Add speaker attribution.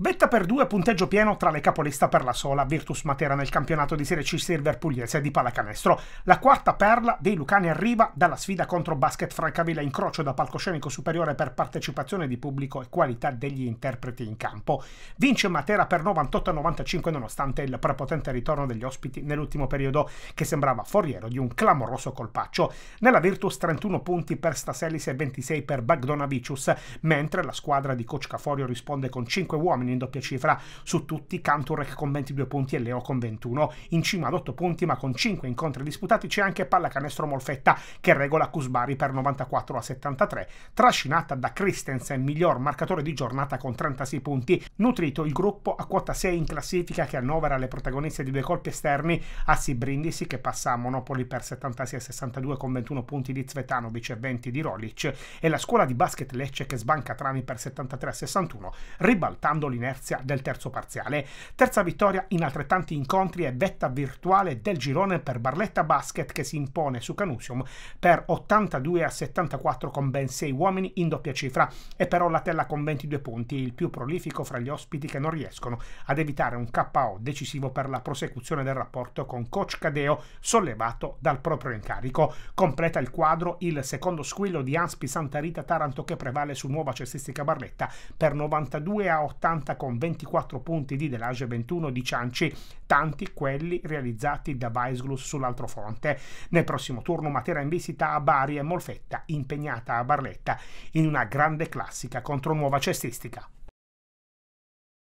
Speaker 1: Betta per due punteggio pieno tra le capolista per la sola Virtus Matera nel campionato di Serie C Silver Pugliese di pallacanestro. La quarta perla dei Lucani arriva dalla sfida contro Basket Francavilla in incrocio da palcoscenico superiore per partecipazione di pubblico e qualità degli interpreti in campo. Vince Matera per 98-95 nonostante il prepotente ritorno degli ospiti nell'ultimo periodo che sembrava foriero di un clamoroso colpaccio. Nella Virtus 31 punti per Staselis e 26 per Bagdonavicius, mentre la squadra di Coach Caforio risponde con 5 uomini Giovanni in doppia cifra su tutti, Canturek con 22 punti e Leo con 21. In cima ad 8 punti ma con 5 incontri disputati c'è anche Pallacanestro Molfetta che regola Kusbari per 94 a 73, trascinata da Christensen, miglior marcatore di giornata con 36 punti, nutrito il gruppo a quota 6 in classifica che annovera le protagoniste di due colpi esterni Assi Brindisi che passa a Monopoli per 76 a 62 con 21 punti di Zvetanovic e 20 di Rolic e la scuola di basket Lecce che sbanca Trani per 73 a 61 ribaltando l'inerzia del terzo parziale. Terza vittoria in altrettanti incontri e vetta virtuale del girone per Barletta Basket che si impone su Canusium per 82 a 74 con ben 6 uomini in doppia cifra e però la tela con 22 punti, il più prolifico fra gli ospiti che non riescono ad evitare un KO decisivo per la prosecuzione del rapporto con coach Cadeo sollevato dal proprio incarico. Completa il quadro il secondo squillo di Anspi Santa Rita Taranto che prevale su Nuova Cestistica Barletta per 92 a 80 40 con 24 punti di Delage 21 di Cianci, tanti quelli realizzati da Weisglus sull'altro fronte. Nel prossimo turno Matera in visita a Bari e Molfetta impegnata a Barletta in una grande classica contro nuova cestistica.